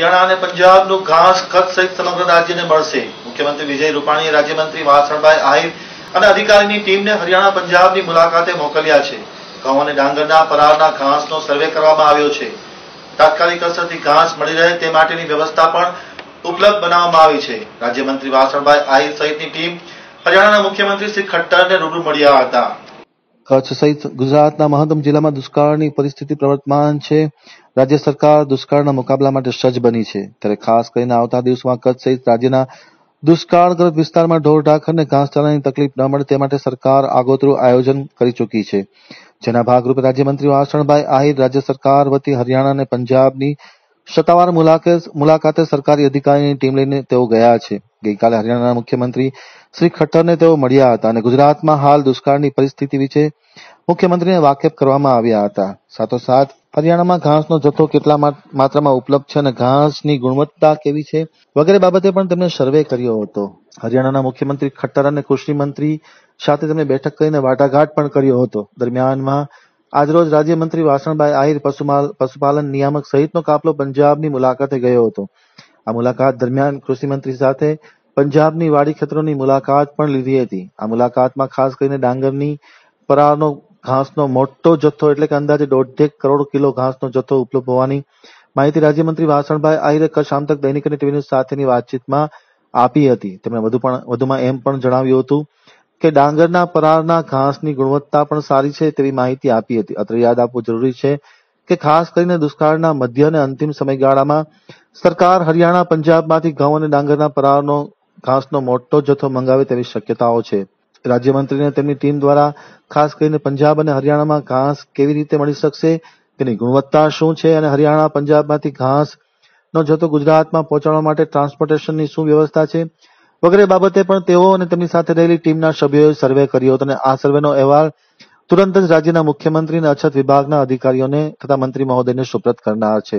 હરિયાણા અને પંજાબનું ઘાસ ખત સહિત સમગ્ર રાજ્યને મળશે મુખ્યમંત્રી વિજય રૂપાણીએ રાજ્યમંત્રી વાસણભાઈ આહિર અને અધિકારીની ટીમને હરિયાણા પંજાબની મુલાકાતે મોકલ્યા છે ઘઉં અને ડાંગરના પરાળના ઘાસનો સર્વે કરવામાં આવ્યો છે તાત્કાલિક અસરથી ઘાસ મળી રહે તે માટેની વ્યવસ્થા પણ ઉપલબ્ધ બનાવવામાં આવી છે રાજ્યમંત્રી વાસણભાઈ આહિર સહિતની ટીમ હરિયાણાના મુખ્યમંત્રી શ્રી ખટ્ટરને રૂબરૂ મળ્યા હતા કચ્છ સહિત ગુજરાતના મહત્તમ જિલ્લામાં દુષ્કાળની પરિસ્થિતિ પ્રવર્તમાન છે રાજ્ય સરકાર દુષ્કાળના મુકાબલા માટે સજ્જ બની છે ત્યારે ખાસ કરીને આવતા દિવસમાં કચ્છ સહિત રાજ્યના દુષ્કાળગ્રસ્ત વિસ્તારમાં ઢોર ઢાખર અને ઘાસચારાની તકલીફ ન મળે તે માટે સરકાર આગોતરું આયોજન કરી ચૂકી છે જેના ભાગરૂપે રાજ્યમંત્રી વાસણભાઈ આહિર રાજ્ય સરકાર વતી હરિયાણા અને પંજાબની સત્તાવાર મુલાકાતે સરકારી અધિકારીની ટીમ લઈને તેઓ ગયા છે ગઈકાલે હરિયાણાના મુખ્યમંત્રી શ્રી ખટ્ટરને તેઓ મળ્યા હતા અને ગુજરાતમાં હાલ દુષ્કાળની પરિસ્થિતિ વિશે મુખ્યમંત્રીને વાકેફ કરવામાં આવ્યા હતા સાથોસાથ હરિયાણામાં ઘાસનો જથ્થો કેટલા માત્રામાં ઉપલબ્ધ છે અને ઘાસની ગુણવત્તા કેવી છે વગેરે બાબતે પણ તેમણે સર્વે કર્યો હતો હરિયાણાના મુખ્યમંત્રી ખટ્ટર અને કૃષિ મંત્રી સાથે તેમણે બેઠક કરીને વાટાઘાટ પણ કર્યો હતો દરમિયાનમાં આજરોજ રાજ્યમંત્રી વાસણભાઈ આહિર પશુપાલન નિયામક સહિતનો કાફલો પંજાબની મુલાકાતે ગયો હતો આ મુલાકાત દરમિયાન કૃષિમંત્રી સાથે પંજાબની વાડી ક્ષેત્રોની મુલાકાત પણ લીધી હતી આ મુલાકાતમાં ખાસ કરીને ડાંગરની પરાળનો ઘાસનો મોટો જથ્થો એટલે કે અંદાજે દોઢેક કરોડ કિલો ઘાસનો જથ્થો ઉપલબ્ધ હોવાની માહિતી રાજ્યમંત્રી વાસણભાઈ આહિરે કચ્છ આમતક દૈનિક અને ટીવી ન્યૂઝ સાથેની વાતચીતમાં આપી હતી તેમણે વધુ પણ વધુમાં એમ પણ જણાવ્યું હતું કે ડાંગરના પરારના ઘાસની ગુણવત્તા પણ સારી છે તેવી માહિતી આપી હતી અત્રે યાદ આપવું જરૂરી છે કે ખાસ કરીને દુષ્કાળના મધ્ય અને અંતિમ સમયગાળામાં સરકાર હરિયાણા પંજાબમાંથી ઘઉં અને ડાંગરના પરાળનો ઘાસનો મોટો જથ્થો મંગાવે તેવી શક્યતાઓ છે રાજ્યમંત્રીને તેમની ટીમ દ્વારા ખાસ કરીને પંજાબ અને હરિયાણામાં ઘાસ કેવી રીતે મળી શકશે તેની ગુણવત્તા શું છે અને હરિયાણા પંજાબમાંથી ઘાસનો જથ્થો ગુજરાતમાં પહોંચાડવા માટે ટ્રાન્સપોર્ટેશનની શું વ્યવસ્થા છે વગેરે બાબતે પણ તેઓ અને તેમની સાથે રહેલી ટીમના સભ્યોએ સર્વે કર્યો હતો અને આ સર્વેનો અહેવાલ તુરંત જ રાજ્યના મુખ્યમંત્રી અને અછત વિભાગના અધિકારીઓને તથા મંત્રી મહોદયને સુપ્રત કરનાર છે